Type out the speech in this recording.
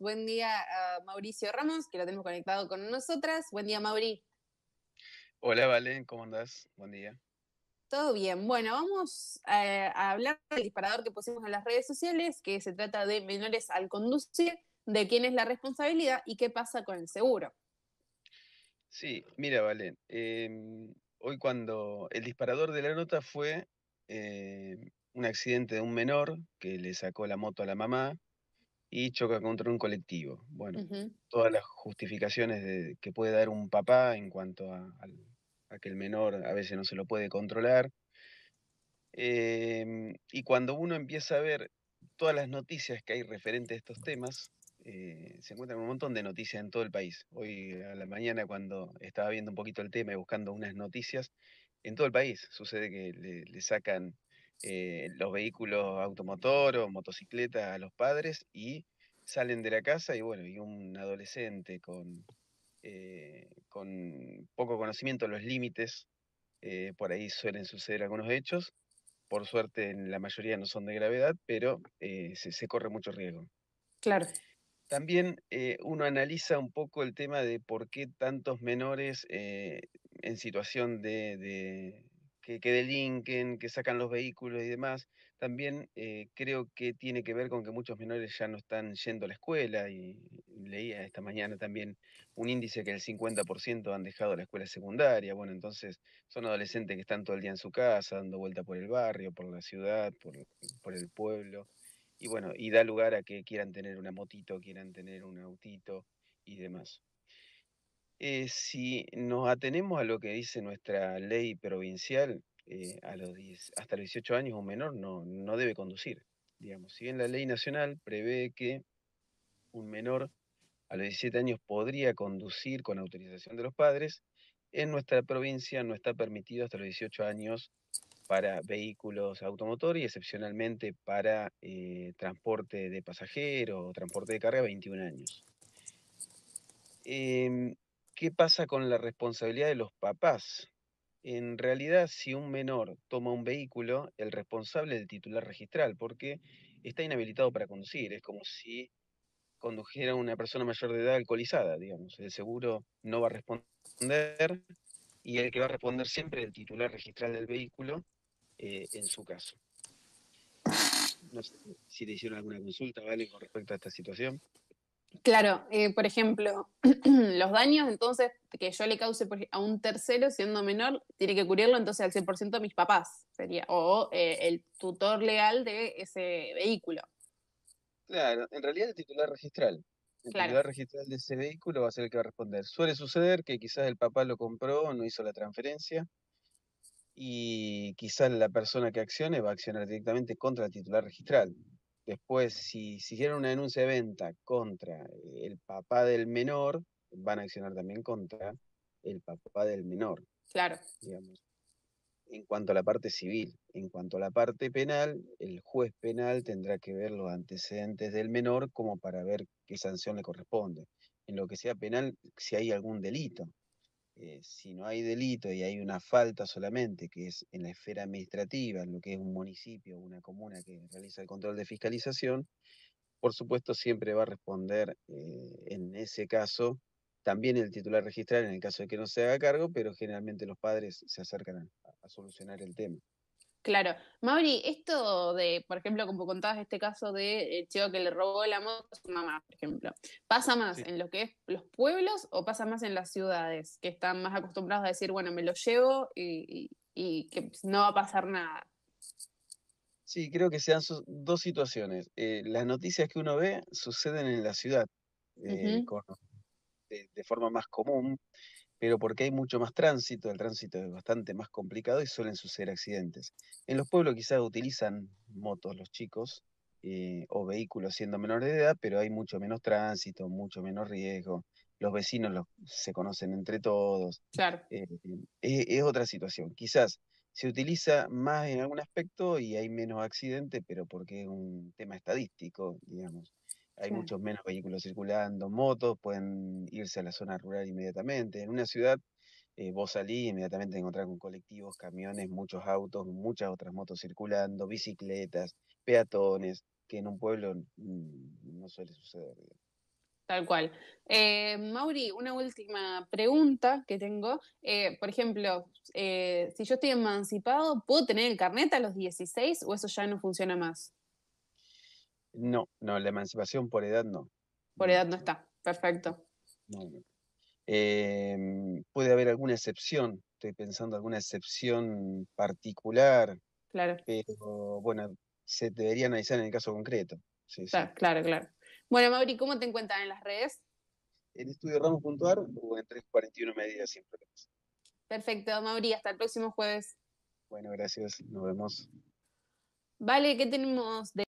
buen día Mauricio Ramos, que lo tenemos conectado con nosotras. Buen día, Mauri. Hola, Valen, ¿cómo andás? Buen día. Todo bien. Bueno, vamos eh, a, hablar del disparador que pusimos en las redes sociales, que se trata de menores al conducir, de quién es la responsabilidad y qué pasa con el seguro. Sí, mira, Valen, em, hoy cuando el disparador de la nota fue eh, un accidente de un menor que le sacó la moto a la mamá, y choca contra un colectivo. Bueno, todas las justificaciones que puede dar un papá en cuanto a, que el menor a veces no se lo puede controlar. Em, y cuando uno empieza a ver todas las noticias que hay referente a estos temas, eh, se encuentran un montón de noticias en todo el país. Hoy a la mañana cuando estaba viendo un poquito el tema y buscando unas noticias, en todo el país sucede que le sacan eh, los vehículos automotor o motocicleta a los padres y salen de la casa y bueno, y un adolescente con, eh, con poco conocimiento de los límites, eh, por ahí suelen suceder algunos hechos, por suerte en la mayoría no son de gravedad, pero se, corre mucho riesgo. Claro. También uno analiza un poco el tema de por qué tantos menores en situación de que, delinquen, que sacan los vehículos y demás, también eh, creo que tiene que ver con que muchos menores ya no están yendo a la escuela y leía esta mañana también un índice que el 50% han dejado la escuela secundaria, bueno, entonces son adolescentes que están todo el día en su casa, dando vuelta por el barrio, por la ciudad, por, por el pueblo, y bueno, y da lugar a que quieran tener una motito, quieran tener un autito y demás. Eh, si nos atenemos a lo que dice nuestra ley provincial, eh, hasta los 18 años un menor no, no debe conducir. Digamos, si bien la ley nacional prevé que un menor a los 17 años podría conducir con autorización de los padres, en nuestra provincia no está permitido hasta los 18 años para vehículos automotor y excepcionalmente para eh, transporte de pasajeros o transporte de carga 21 años. Em, ¿qué pasa con la responsabilidad de los papás? En realidad, si un menor toma un vehículo, el responsable es el titular registral, porque está inhabilitado para conducir. Es como si condujera una persona mayor de edad alcoholizada, digamos. El seguro no va a responder y el que va a responder siempre es el titular registral del vehículo, eh, en su caso. No sé si le hicieron alguna consulta, ¿vale? Con respecto a esta situación. Claro, eh, por ejemplo, los daños entonces que yo le cause a un tercero siendo menor, tiene que cubrirlo entonces al 100% mis papás, sería, o eh, el tutor legal de ese vehículo. Claro, en realidad el titular registral. El titular registral de ese vehículo va a ser el que va a responder. Suele suceder que quizás el papá lo compró, no hizo la transferencia, y quizás la persona que accione va a accionar directamente contra el titular registral. Después, si hicieron una denuncia de venta contra eh, el papá del menor, van a accionar también contra el papá del menor. Claro. En cuanto a la parte civil, en cuanto a la parte penal, el juez penal tendrá que ver los antecedentes del menor como para ver qué sanción le corresponde. En lo que sea penal, si hay algún delito. Eh, si no hay delito y hay una falta solamente, que es en la esfera administrativa, en lo que es un municipio o una comuna que realiza el control de fiscalización, por supuesto siempre va a responder eh, en ese caso también el titular registral en el caso de que no se haga cargo, pero generalmente los padres se acercan a solucionar el tema. Claro. Mauri, esto de, por ejemplo, como contabas este caso de el eh, chico que le robó la moto a su mamá, por ejemplo, ¿pasa más en lo que es los pueblos o pasa más en las ciudades, que están más acostumbrados a decir, bueno, me lo llevo y, que no va a pasar nada? Sí, creo que sean dos situaciones. Eh, las noticias que uno ve suceden en la ciudad eh, de, forma más común pero porque hay mucho más tránsito, el tránsito es bastante más complicado y suelen suceder accidentes. En los pueblos quizás utilizan motos los chicos eh, o vehículos siendo menores de edad, pero hay mucho menos tránsito, mucho menos riesgo. Los vecinos los, se conocen entre todos. Claro. Eh, es, otra situación. Quizás se utiliza más en algún aspecto y hay menos accidentes, pero porque es un tema estadístico, digamos hay muchos menos vehículos circulando, motos, pueden irse a la zona rural inmediatamente. En una ciudad eh, vos salís inmediatamente te encontrás con colectivos, camiones, muchos autos, muchas otras motos circulando, bicicletas, peatones, que en un pueblo no suele suceder. Tal cual. Eh, Mauri, una última pregunta que tengo. Eh, por ejemplo, si yo estoy emancipado, ¿puedo tener el carnet a los 16 o eso ya no funciona más? No, no, la emancipación por edad no. Por edad no está, perfecto. Em, puede haber alguna excepción, estoy pensando alguna excepción particular. Claro. Pero bueno, se debería analizar en el caso concreto. claro, claro, Bueno, Mauri, ¿cómo te encuentran en las redes? En estudioramos.ar o en 341 medidas siempre. Perfecto, Mauri, hasta el próximo jueves. Bueno, gracias, nos vemos. Vale, ¿qué tenemos de